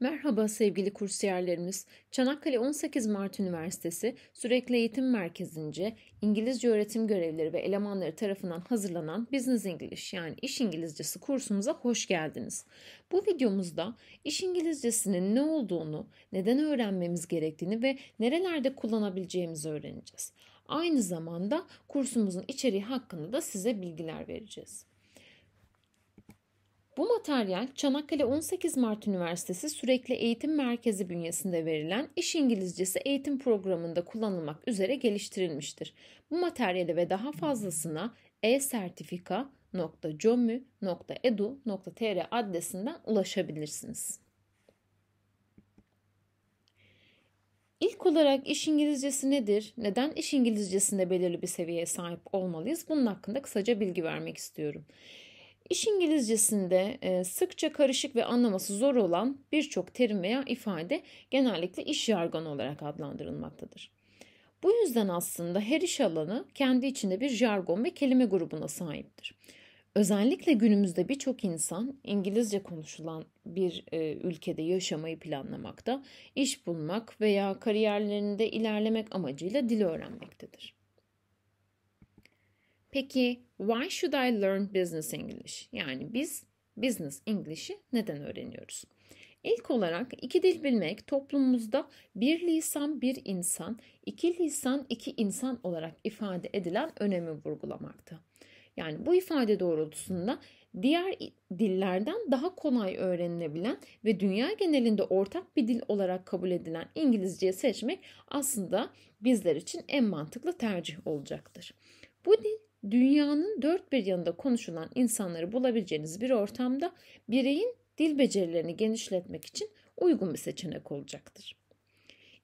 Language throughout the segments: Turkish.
Merhaba sevgili kursiyerlerimiz. Çanakkale 18 Mart Üniversitesi Sürekli Eğitim Merkezi'nce İngilizce öğretim görevlileri ve elemanları tarafından hazırlanan Business English yani İş İngilizcesi kursumuza hoş geldiniz. Bu videomuzda İş İngilizcesinin ne olduğunu, neden öğrenmemiz gerektiğini ve nerelerde kullanabileceğimizi öğreneceğiz. Aynı zamanda kursumuzun içeriği hakkında da size bilgiler vereceğiz. Bu materyal Çanakkale 18 Mart Üniversitesi Sürekli Eğitim Merkezi bünyesinde verilen İş İngilizcesi eğitim programında kullanılmak üzere geliştirilmiştir. Bu materyali ve daha fazlasına e-sertifika.comu.edu.tr adresinden ulaşabilirsiniz. İlk olarak iş İngilizcesi nedir? Neden iş İngilizcesinde belirli bir seviyeye sahip olmalıyız? Bunun hakkında kısaca bilgi vermek istiyorum. İş İngilizcesinde e, sıkça karışık ve anlaması zor olan birçok terim veya ifade genellikle iş jargonu olarak adlandırılmaktadır. Bu yüzden aslında her iş alanı kendi içinde bir jargon ve kelime grubuna sahiptir. Özellikle günümüzde birçok insan İngilizce konuşulan bir e, ülkede yaşamayı planlamakta, iş bulmak veya kariyerlerinde ilerlemek amacıyla dil öğrenmektedir. Peki why should I learn business English? Yani biz business English'i neden öğreniyoruz? İlk olarak iki dil bilmek toplumumuzda bir lisan bir insan, iki lisan iki insan olarak ifade edilen önemi vurgulamaktı. Yani bu ifade doğrultusunda diğer dillerden daha kolay öğrenilebilen ve dünya genelinde ortak bir dil olarak kabul edilen İngilizceyi seçmek aslında bizler için en mantıklı tercih olacaktır. Bu dil dünyanın dört bir yanında konuşulan insanları bulabileceğiniz bir ortamda bireyin dil becerilerini genişletmek için uygun bir seçenek olacaktır.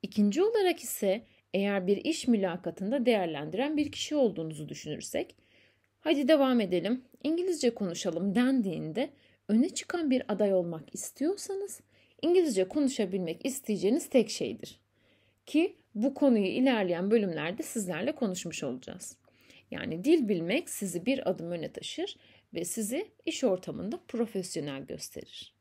İkinci olarak ise eğer bir iş mülakatında değerlendiren bir kişi olduğunuzu düşünürsek, hadi devam edelim, İngilizce konuşalım dendiğinde öne çıkan bir aday olmak istiyorsanız İngilizce konuşabilmek isteyeceğiniz tek şeydir. Ki bu konuyu ilerleyen bölümlerde sizlerle konuşmuş olacağız. Yani dil bilmek sizi bir adım öne taşır ve sizi iş ortamında profesyonel gösterir.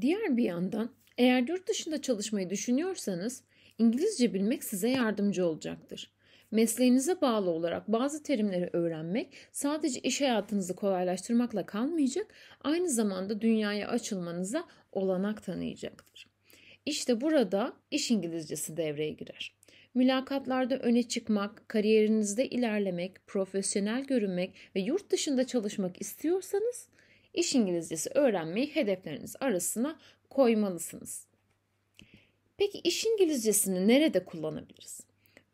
Diğer bir yandan eğer yurt dışında çalışmayı düşünüyorsanız İngilizce bilmek size yardımcı olacaktır. Mesleğinize bağlı olarak bazı terimleri öğrenmek sadece iş hayatınızı kolaylaştırmakla kalmayacak, aynı zamanda dünyaya açılmanıza olanak tanıyacaktır. İşte burada iş İngilizcesi devreye girer. Mülakatlarda öne çıkmak, kariyerinizde ilerlemek, profesyonel görünmek ve yurt dışında çalışmak istiyorsanız iş İngilizcesi öğrenmeyi hedefleriniz arasına koymalısınız. Peki iş İngilizcesini nerede kullanabiliriz?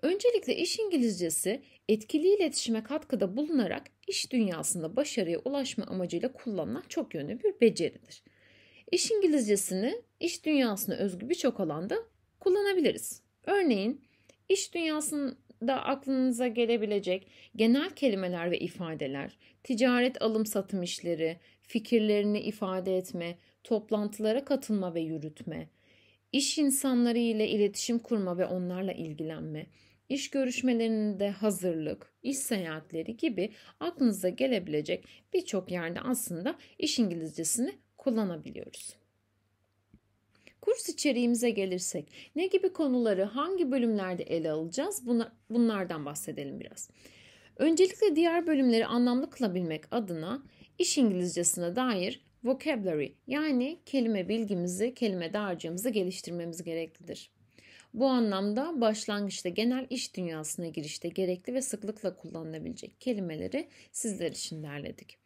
Öncelikle iş İngilizcesi etkili iletişime katkıda bulunarak iş dünyasında başarıya ulaşma amacıyla kullanılan çok yönlü bir beceridir. İş İngilizcesini iş dünyasına özgü birçok alanda kullanabiliriz. Örneğin İş dünyasında aklınıza gelebilecek genel kelimeler ve ifadeler, ticaret alım satım işleri, fikirlerini ifade etme, toplantılara katılma ve yürütme, iş insanları ile iletişim kurma ve onlarla ilgilenme, iş görüşmelerinde hazırlık, iş seyahatleri gibi aklınıza gelebilecek birçok yerde aslında iş İngilizcesini kullanabiliyoruz. Kurs içeriğimize gelirsek ne gibi konuları hangi bölümlerde ele alacağız? bunlardan bahsedelim biraz. Öncelikle diğer bölümleri anlamlı kılabilmek adına iş İngilizcesine dair vocabulary yani kelime bilgimizi, kelime dağarcığımızı geliştirmemiz gereklidir. Bu anlamda başlangıçta genel iş dünyasına girişte gerekli ve sıklıkla kullanılabilecek kelimeleri sizler için derledik.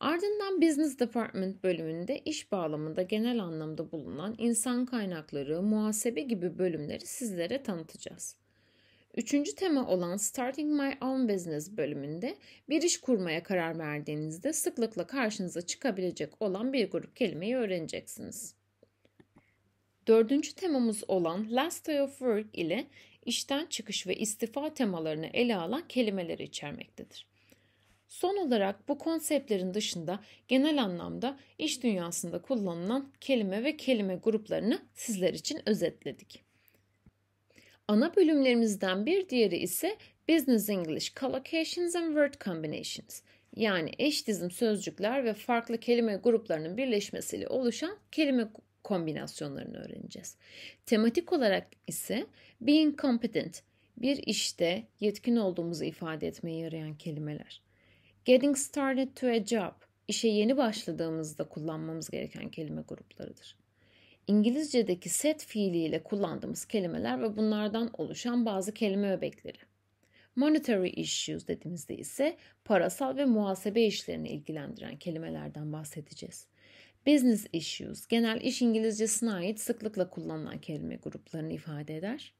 Ardından Business Department bölümünde iş bağlamında genel anlamda bulunan insan kaynakları, muhasebe gibi bölümleri sizlere tanıtacağız. Üçüncü tema olan Starting My Own Business bölümünde bir iş kurmaya karar verdiğinizde sıklıkla karşınıza çıkabilecek olan bir grup kelimeyi öğreneceksiniz. Dördüncü temamız olan Last Day of Work ile işten çıkış ve istifa temalarını ele alan kelimeler içermektedir. Son olarak bu konseptlerin dışında genel anlamda iş dünyasında kullanılan kelime ve kelime gruplarını sizler için özetledik. Ana bölümlerimizden bir diğeri ise Business English Collocations and Word Combinations yani eş dizim sözcükler ve farklı kelime gruplarının birleşmesiyle oluşan kelime kombinasyonlarını öğreneceğiz. Tematik olarak ise being competent, bir işte yetkin olduğumuzu ifade etmeye yarayan kelimeler. Getting started to a job, işe yeni başladığımızda kullanmamız gereken kelime gruplarıdır. İngilizce'deki set fiiliyle kullandığımız kelimeler ve bunlardan oluşan bazı kelime öbekleri. Monetary issues dediğimizde ise parasal ve muhasebe işlerini ilgilendiren kelimelerden bahsedeceğiz. Business issues genel iş İngilizcesine ait sıklıkla kullanılan kelime gruplarını ifade eder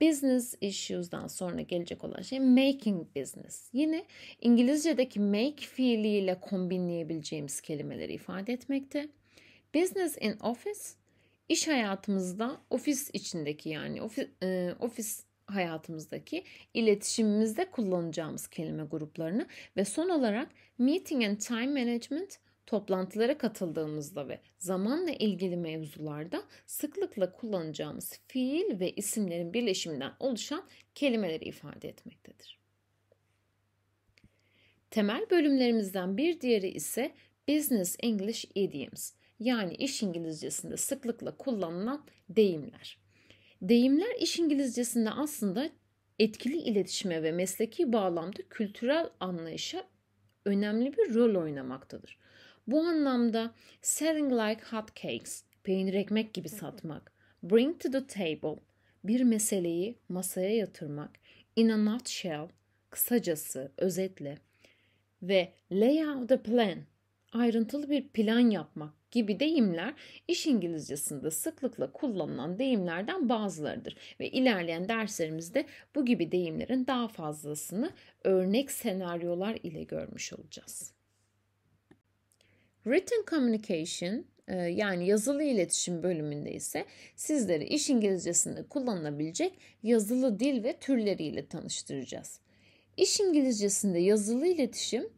business issues'dan sonra gelecek olan şey making business. Yine İngilizce'deki make fiiliyle kombinleyebileceğimiz kelimeleri ifade etmekte. Business in office iş hayatımızda ofis içindeki yani ofis, e, ofis hayatımızdaki iletişimimizde kullanacağımız kelime gruplarını ve son olarak meeting and time management toplantılara katıldığımızda ve zamanla ilgili mevzularda sıklıkla kullanacağımız fiil ve isimlerin birleşiminden oluşan kelimeleri ifade etmektedir. Temel bölümlerimizden bir diğeri ise Business English Idioms yani iş İngilizcesinde sıklıkla kullanılan deyimler. Deyimler iş İngilizcesinde aslında etkili iletişime ve mesleki bağlamda kültürel anlayışa önemli bir rol oynamaktadır. Bu anlamda selling like hot cakes, peynir ekmek gibi satmak, bring to the table, bir meseleyi masaya yatırmak, in a nutshell, kısacası, özetle ve lay out the plan, ayrıntılı bir plan yapmak gibi deyimler iş İngilizcesinde sıklıkla kullanılan deyimlerden bazılarıdır. Ve ilerleyen derslerimizde bu gibi deyimlerin daha fazlasını örnek senaryolar ile görmüş olacağız. Written Communication e, yani yazılı iletişim bölümünde ise sizleri iş İngilizcesinde kullanılabilecek yazılı dil ve türleriyle tanıştıracağız. İş İngilizcesinde yazılı iletişim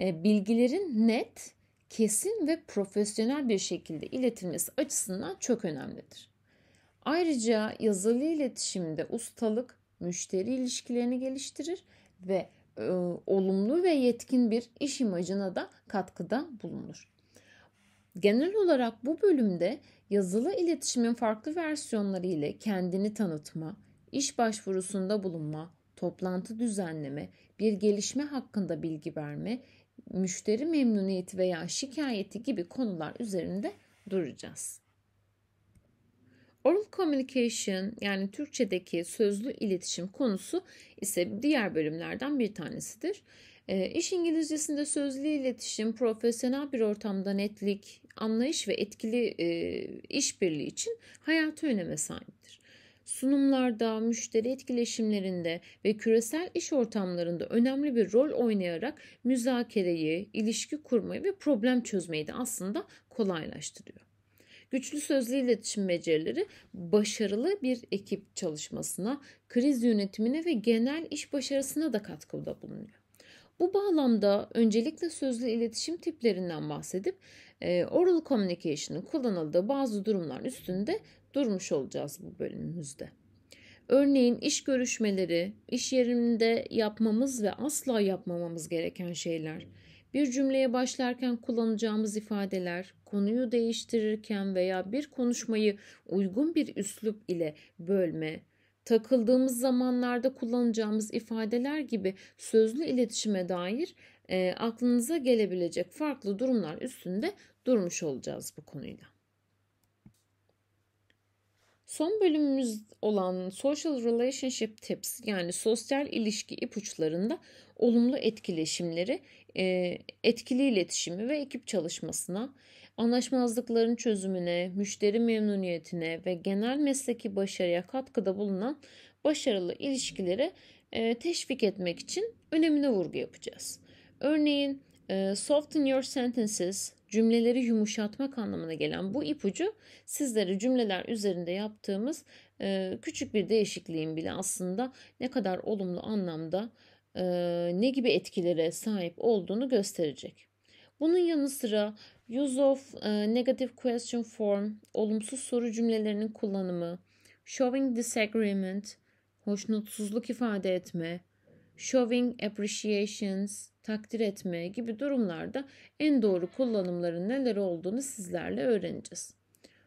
e, bilgilerin net, kesin ve profesyonel bir şekilde iletilmesi açısından çok önemlidir. Ayrıca yazılı iletişimde ustalık müşteri ilişkilerini geliştirir ve e, olumlu ve yetkin bir iş imajına da katkıda bulunur. Genel olarak bu bölümde yazılı iletişimin farklı versiyonları ile kendini tanıtma, iş başvurusunda bulunma, toplantı düzenleme, bir gelişme hakkında bilgi verme, müşteri memnuniyeti veya şikayeti gibi konular üzerinde duracağız. Oral communication yani Türkçedeki sözlü iletişim konusu ise diğer bölümlerden bir tanesidir. E, iş İngilizcesinde sözlü iletişim, profesyonel bir ortamda netlik, anlayış ve etkili e, işbirliği için hayatı öneme sahiptir. Sunumlarda, müşteri etkileşimlerinde ve küresel iş ortamlarında önemli bir rol oynayarak müzakereyi, ilişki kurmayı ve problem çözmeyi de aslında kolaylaştırıyor. Güçlü sözlü iletişim becerileri başarılı bir ekip çalışmasına, kriz yönetimine ve genel iş başarısına da katkıda bulunuyor. Bu bağlamda öncelikle sözlü iletişim tiplerinden bahsedip e, oral communication'ın kullanıldığı bazı durumlar üstünde durmuş olacağız bu bölümümüzde. Örneğin iş görüşmeleri, iş yerinde yapmamız ve asla yapmamamız gereken şeyler, bir cümleye başlarken kullanacağımız ifadeler, konuyu değiştirirken veya bir konuşmayı uygun bir üslup ile bölme, takıldığımız zamanlarda kullanacağımız ifadeler gibi sözlü iletişime dair e, aklınıza gelebilecek farklı durumlar üstünde durmuş olacağız bu konuyla. Son bölümümüz olan Social Relationship Tips yani sosyal ilişki ipuçlarında olumlu etkileşimleri, e, etkili iletişimi ve ekip çalışmasına, anlaşmazlıkların çözümüne, müşteri memnuniyetine ve genel mesleki başarıya katkıda bulunan başarılı ilişkileri e, teşvik etmek için önemine vurgu yapacağız. Örneğin e, soften your sentences cümleleri yumuşatmak anlamına gelen bu ipucu sizlere cümleler üzerinde yaptığımız e, küçük bir değişikliğin bile aslında ne kadar olumlu anlamda ne gibi etkilere sahip olduğunu gösterecek. Bunun yanı sıra use of e, negative question form, olumsuz soru cümlelerinin kullanımı, showing disagreement, hoşnutsuzluk ifade etme, showing appreciations, takdir etme gibi durumlarda en doğru kullanımların neler olduğunu sizlerle öğreneceğiz.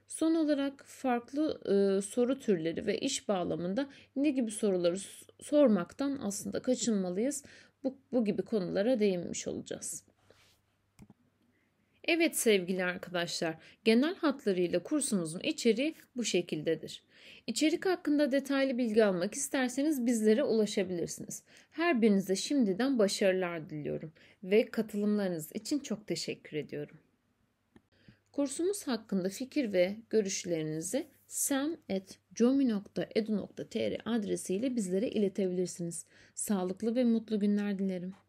Son olarak farklı e, soru türleri ve iş bağlamında ne gibi soruları sormaktan aslında kaçınmalıyız. Bu, bu gibi konulara değinmiş olacağız. Evet sevgili arkadaşlar, genel hatlarıyla kursumuzun içeriği bu şekildedir. İçerik hakkında detaylı bilgi almak isterseniz bizlere ulaşabilirsiniz. Her birinize şimdiden başarılar diliyorum ve katılımlarınız için çok teşekkür ediyorum. Kursumuz hakkında fikir ve görüşlerinizi sam.comi.edu.tr adresiyle bizlere iletebilirsiniz. Sağlıklı ve mutlu günler dilerim.